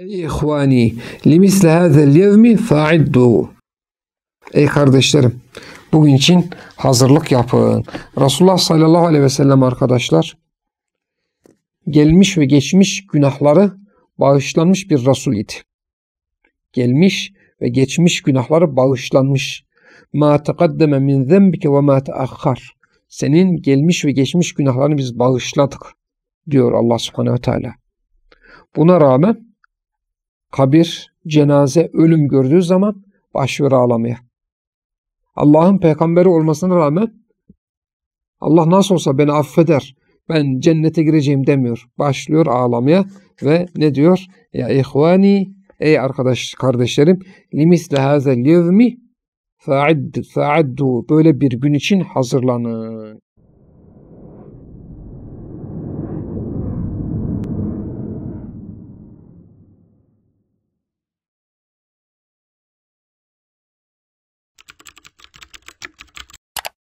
Ey ihvani, limisle hazel yevmi fa'iddu. Ey kardeşlerim, bugün için hazırlık yapın. Resulullah sallallahu aleyhi ve sellem arkadaşlar, gelmiş ve geçmiş günahları bağışlanmış bir Resul idi. Gelmiş ve geçmiş günahları bağışlanmış. Ma tekaddeme min zembike ve ma teakhar. Senin gelmiş ve geçmiş günahlarını biz bağışladık diyor Allah subhanehu teala. Buna rağmen kabir, cenaze, ölüm gördüğü zaman başvuru ağlamaya. Allah'ın peygamberi olmasına rağmen Allah nasıl olsa beni affeder, ben cennete gireceğim demiyor. Başlıyor ağlamaya ve ne diyor? Ya ihvani, ey arkadaş kardeşlerim, limisle hazel yevmi fa'iddu, böyle bir gün için hazırlanın.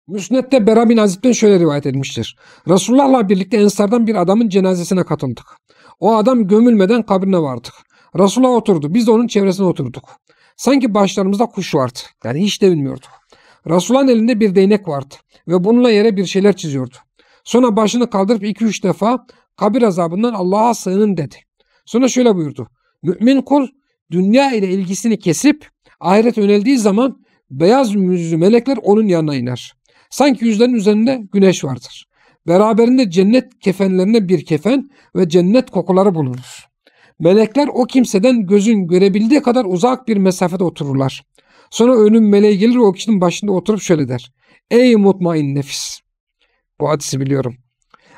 Müsnet'te Bera bin Azib'den şöyle rivayet etmiştir: Resulullah'la birlikte Ensar'dan bir adamın cenazesine katıldık. O adam gömülmeden kabrine vardık. Resulullah oturdu. Biz de onun çevresine oturduk. Sanki başlarımızda kuş vardı. Yani hiç de bilmiyorduk. Resulullah'ın elinde bir değnek vardı ve bununla yere bir şeyler çiziyordu. Sonra başını kaldırıp iki üç defa kabir azabından Allah'a sığının dedi. Sonra şöyle buyurdu. Mümin kul dünya ile ilgisini kesip ahiret yöneldiği zaman beyaz yüzlü melekler onun yanına iner. Sanki yüzlerin üzerinde güneş vardır. Beraberinde cennet kefenlerine bir kefen ve cennet kokuları bulunur. Melekler o kimseden gözün görebildiği kadar uzak bir mesafede otururlar. Sonra önüm meleği gelir o kişinin başında oturup şöyle der. Ey mutmain nefis. Bu hadisi biliyorum.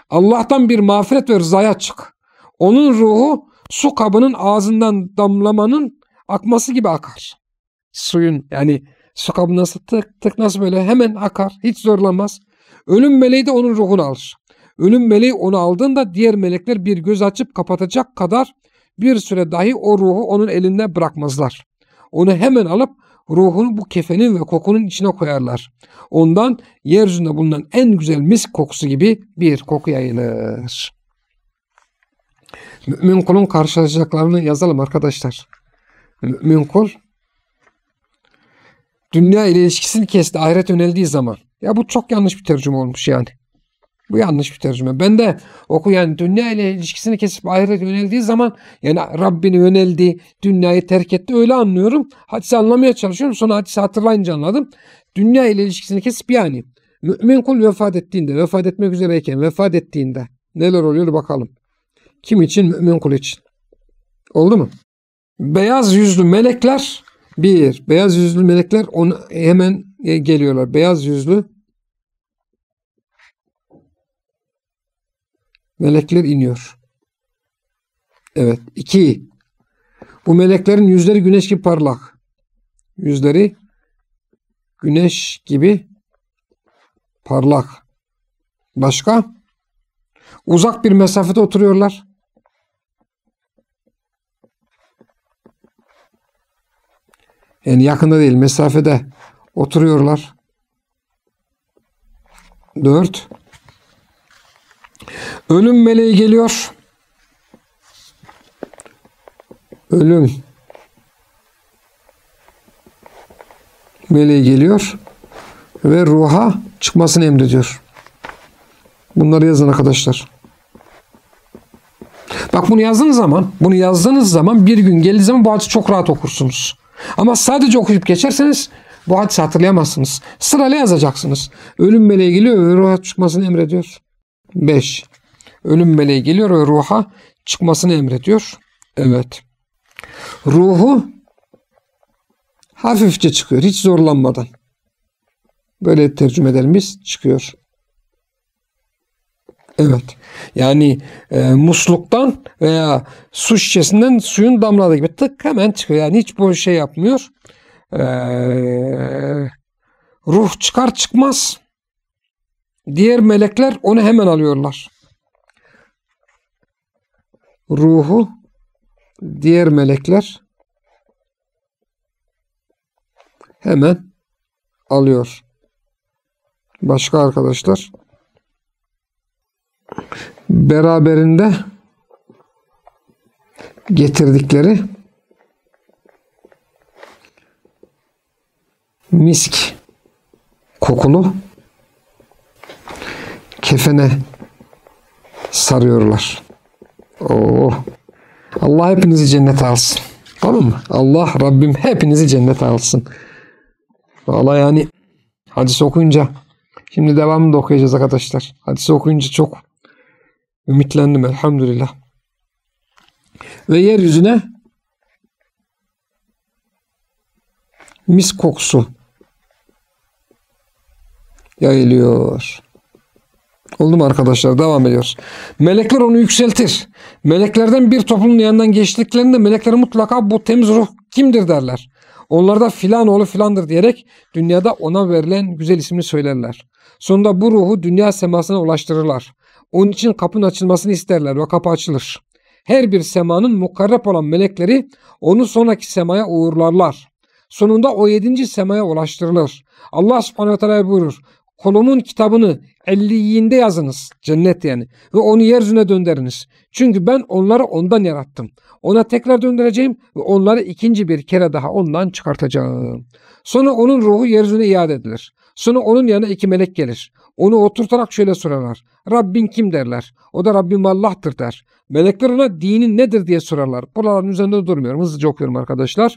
Allah'tan bir mağfiret ve rızaya çık. Onun ruhu su kabının ağzından damlamanın akması gibi akar. Suyun yani Su kabı nasıl tık tık nasıl böyle hemen akar. Hiç zorlanmaz. Ölüm meleği de onun ruhunu alır. Ölüm meleği onu aldığında diğer melekler bir göz açıp kapatacak kadar bir süre dahi o ruhu onun elinden bırakmazlar. Onu hemen alıp ruhunu bu kefenin ve kokunun içine koyarlar. Ondan yeryüzünde bulunan en güzel mis kokusu gibi bir koku yayılır. Mümin kulun karşılaşacaklarını yazalım arkadaşlar. Mümin kul dünya ile ilişkisini kesti ahiret yöneldiği zaman. Ya bu çok yanlış bir tercüme olmuş yani. Bu yanlış bir tercüme. Ben de oku yani dünya ile ilişkisini kesip ahiret yöneldiği zaman yani Rabbini yöneldi, dünyayı terk etti öyle anlıyorum. Hadisi anlamaya çalışıyorum. Sonra hadisi hatırlayınca anladım. Dünya ile ilişkisini kesip yani mümin kul vefat ettiğinde, vefat etmek üzereyken vefat ettiğinde neler oluyor bakalım. Kim için? Mümin kul için. Oldu mu? Beyaz yüzlü melekler bir, beyaz yüzlü melekler ona hemen e, geliyorlar. Beyaz yüzlü melekler iniyor. Evet. İki, bu meleklerin yüzleri güneş gibi parlak. Yüzleri güneş gibi parlak. Başka? Uzak bir mesafede oturuyorlar. Yani yakında değil mesafede oturuyorlar. Dört. Ölüm meleği geliyor. Ölüm meleği geliyor ve ruha çıkmasını emrediyor. Bunları yazın arkadaşlar. Bak bunu yazdığınız zaman, bunu yazdığınız zaman bir gün geldiği zaman bu ağacı çok rahat okursunuz. Ama sadece okuyup geçerseniz bu hadisi hatırlayamazsınız. Sırayla yazacaksınız. Ölüm meleği geliyor ve ruha çıkmasını emrediyor. 5. Ölüm meleği geliyor ve ruha çıkmasını emrediyor. Evet. Ruhu hafifçe çıkıyor. Hiç zorlanmadan. Böyle tercüme edelim biz. Çıkıyor. Evet. Yani e, musluktan veya su şişesinden suyun damladığı gibi tık hemen çıkıyor. Yani hiç boş şey yapmıyor. E, ruh çıkar çıkmaz diğer melekler onu hemen alıyorlar. Ruhu diğer melekler hemen alıyor. Başka arkadaşlar beraberinde getirdikleri misk kokulu kefene sarıyorlar. Oo. Allah hepinizi cennet alsın. Tamam mı? Allah Rabbim hepinizi cennet alsın. Valla yani hadis okuyunca şimdi devamını da okuyacağız arkadaşlar. Hadis okuyunca çok Ümitlendim elhamdülillah. Ve yeryüzüne mis kokusu yayılıyor. Oldu mu arkadaşlar? Devam ediyoruz. Melekler onu yükseltir. Meleklerden bir toplumun yanından geçtiklerinde melekler mutlaka bu temiz ruh kimdir derler. Onlar da filan oğlu filandır diyerek dünyada ona verilen güzel ismini söylerler. Sonunda bu ruhu dünya semasına ulaştırırlar. Onun için kapının açılmasını isterler ve kapı açılır. Her bir semanın mukarrep olan melekleri onu sonraki semaya uğurlarlar. Sonunda o yedinci semaya ulaştırılır. Allah subhanehu teala buyurur. Kolumun kitabını elliyinde yazınız. Cennet yani. Ve onu yeryüzüne döndürünüz. Çünkü ben onları ondan yarattım. Ona tekrar döndüreceğim ve onları ikinci bir kere daha ondan çıkartacağım. Sonra onun ruhu yeryüzüne iade edilir. Sonra onun yanına iki melek gelir. Onu oturtarak şöyle sorarlar. Rabbin kim derler. O da Rabbim Allah'tır der. Melekler ona dinin nedir diye sorarlar. Buraların üzerinde durmuyorum. Hızlıca okuyorum arkadaşlar.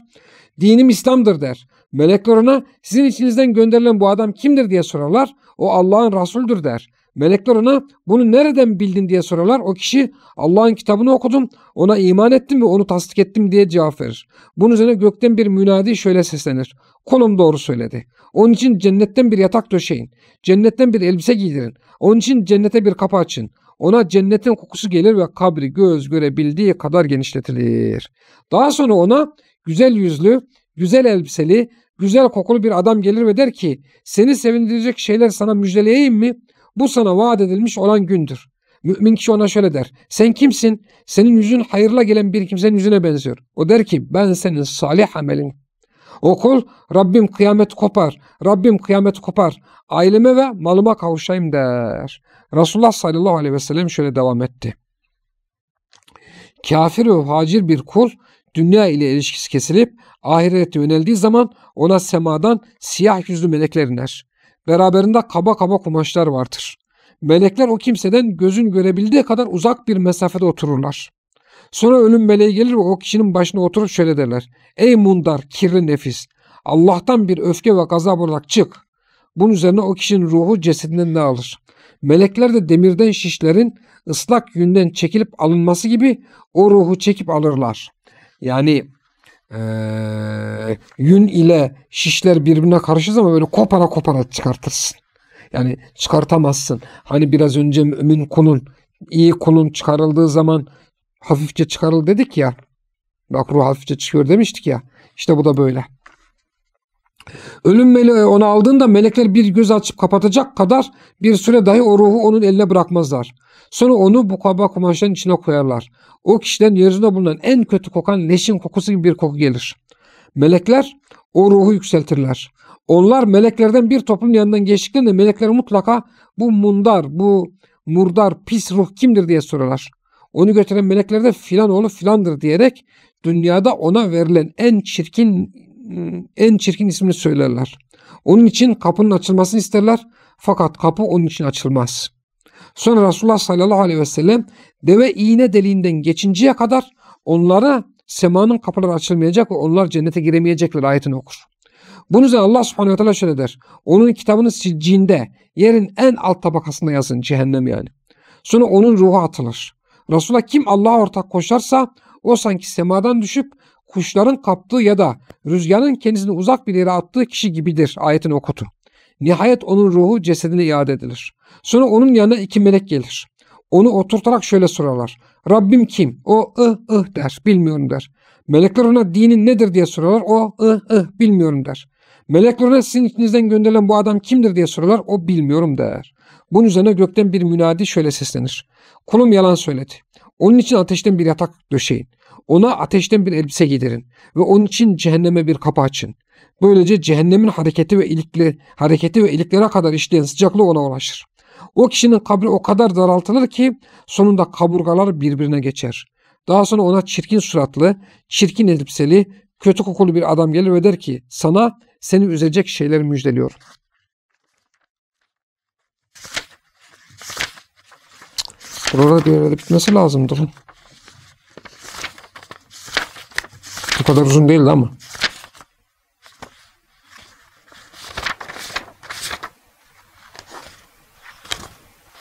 Dinim İslam'dır der. Melekler ona sizin içinizden gönderilen bu adam kimdir diye sorarlar. O Allah'ın Resul'dür der. Melekler ona bunu nereden bildin diye sorarlar. O kişi Allah'ın kitabını okudum, ona iman ettim ve onu tasdik ettim diye cevap verir. Bunun üzerine gökten bir münadi şöyle seslenir. Kolum doğru söyledi. Onun için cennetten bir yatak döşeyin. Cennetten bir elbise giydirin. Onun için cennete bir kapı açın. Ona cennetin kokusu gelir ve kabri göz görebildiği kadar genişletilir. Daha sonra ona güzel yüzlü, güzel elbiseli, güzel kokulu bir adam gelir ve der ki seni sevindirecek şeyler sana müjdeleyeyim mi? Bu sana vaat edilmiş olan gündür. Mümin kişi ona şöyle der. Sen kimsin? Senin yüzün hayırla gelen bir kimsenin yüzüne benziyor. O der ki ben senin salih amelin. O kul Rabbim kıyamet kopar. Rabbim kıyamet kopar. Aileme ve malıma kavuşayım der. Resulullah sallallahu aleyhi ve sellem şöyle devam etti. Kafir ve hacir bir kul dünya ile ilişkisi kesilip ahirete yöneldiği zaman ona semadan siyah yüzlü melekler iner. Beraberinde kaba kaba kumaşlar vardır. Melekler o kimseden gözün görebildiği kadar uzak bir mesafede otururlar. Sonra ölüm meleği gelir ve o kişinin başına oturup şöyle derler. Ey mundar, kirli nefis! Allah'tan bir öfke ve gazap olarak çık. Bunun üzerine o kişinin ruhu cesedinden ne alır? Melekler de demirden şişlerin ıslak yünden çekilip alınması gibi o ruhu çekip alırlar. Yani ee, yün ile şişler birbirine karışır ama böyle kopara kopara çıkartırsın. Yani çıkartamazsın. Hani biraz önce mümin kulun, iyi kulun çıkarıldığı zaman hafifçe çıkarıl dedik ya. Bak ruh hafifçe çıkıyor demiştik ya. İşte bu da böyle. Ölüm meleği e, onu aldığında melekler bir göz açıp kapatacak kadar bir süre dahi o ruhu onun eline bırakmazlar. Sonra onu bu kaba kumaşların içine koyarlar. O kişiden yeryüzünde bulunan en kötü kokan leşin kokusu gibi bir koku gelir. Melekler o ruhu yükseltirler. Onlar meleklerden bir toplum yanından geçtiklerinde melekler mutlaka bu mundar, bu murdar, pis ruh kimdir diye sorarlar. Onu götüren melekler de filan oğlu filandır diyerek dünyada ona verilen en çirkin Hmm, en çirkin ismini söylerler. Onun için kapının açılmasını isterler fakat kapı onun için açılmaz. Sonra Resulullah sallallahu aleyhi ve sellem deve iğne deliğinden geçinceye kadar onlara semanın kapıları açılmayacak ve onlar cennete giremeyecekler ayetini okur. Bunun üzerine Allah subhanahu teala şöyle der. Onun kitabını siccinde yerin en alt tabakasında yazın cehennem yani. Sonra onun ruhu atılır. Resulullah kim Allah'a ortak koşarsa o sanki semadan düşüp kuşların kaptığı ya da rüzgarın kendisini uzak bir yere attığı kişi gibidir ayetini okutu. Nihayet onun ruhu cesedine iade edilir. Sonra onun yanına iki melek gelir. Onu oturtarak şöyle sorarlar. Rabbim kim? O ıh ıh der. Bilmiyorum der. Melekler ona dinin nedir diye sorarlar. O ıh ıh bilmiyorum der. Melekler ona sizin içinizden gönderilen bu adam kimdir diye sorarlar. O bilmiyorum der. Bunun üzerine gökten bir münadi şöyle seslenir. Kulum yalan söyledi. Onun için ateşten bir yatak döşeyin. Ona ateşten bir elbise giydirin ve onun için cehenneme bir kapı açın. Böylece cehennemin hareketi ve ilikli, hareketi ve iliklere kadar işleyen sıcaklığı ona ulaşır. O kişinin kabri o kadar daraltılır ki sonunda kaburgalar birbirine geçer. Daha sonra ona çirkin suratlı, çirkin elbiseli, kötü kokulu bir adam gelir ve der ki sana seni üzecek şeyler müjdeliyor. Burada bir yerde bitmesi lazım durun. Bu kadar uzun değildi ama.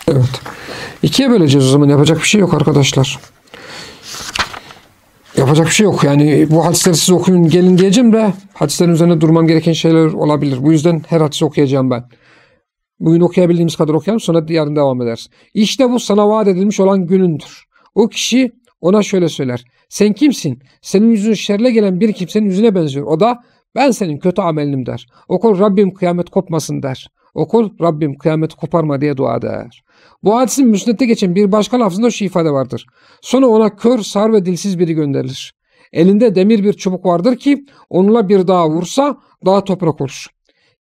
Evet. İkiye böleceğiz o zaman. Yapacak bir şey yok arkadaşlar. Yapacak bir şey yok. Yani bu hadisleri siz okuyun gelin diyeceğim de hadislerin üzerine durmam gereken şeyler olabilir. Bu yüzden her hadisi okuyacağım ben. Bugün okuyabildiğimiz kadar okuyalım sonra yarın devam ederiz. İşte bu sana vaat edilmiş olan günündür. O kişi ona şöyle söyler. Sen kimsin? Senin yüzün şerle gelen bir kimsenin yüzüne benziyor. O da ben senin kötü amelinim der. O kul Rabbim kıyamet kopmasın der. O kul Rabbim kıyamet koparma diye dua eder. Bu hadisin müsnette geçen bir başka lafzında şu ifade vardır. Sonra ona kör, sar ve dilsiz biri gönderilir. Elinde demir bir çubuk vardır ki onunla bir dağa vursa dağ toprak olur.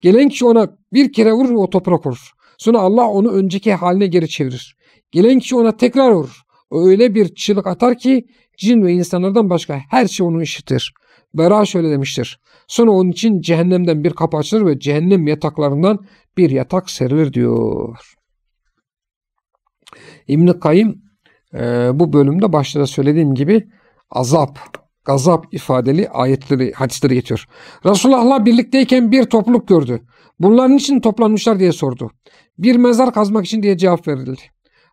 Gelen kişi ona bir kere vurur o toprak olur. Sonra Allah onu önceki haline geri çevirir. Gelen kişi ona tekrar vurur. O öyle bir çığlık atar ki cin ve insanlardan başka her şey onu işitir. Bera şöyle demiştir. Sonra onun için cehennemden bir kapı açılır ve cehennem yataklarından bir yatak serilir diyor. İbn-i Kayyım e, bu bölümde başta da söylediğim gibi azap gazap ifadeli ayetleri, hadisleri yetiyor. Resulullah'la birlikteyken bir topluluk gördü. Bunların için toplanmışlar diye sordu. Bir mezar kazmak için diye cevap verildi.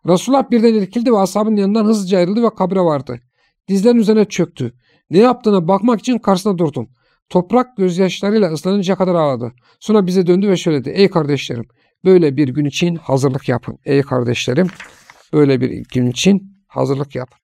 Resulullah birden irkildi ve ashabın yanından hızlıca ayrıldı ve kabre vardı. Dizlerin üzerine çöktü. Ne yaptığına bakmak için karşısına durdum. Toprak gözyaşlarıyla ıslanınca kadar ağladı. Sonra bize döndü ve söyledi: Ey kardeşlerim böyle bir gün için hazırlık yapın. Ey kardeşlerim böyle bir gün için hazırlık yapın.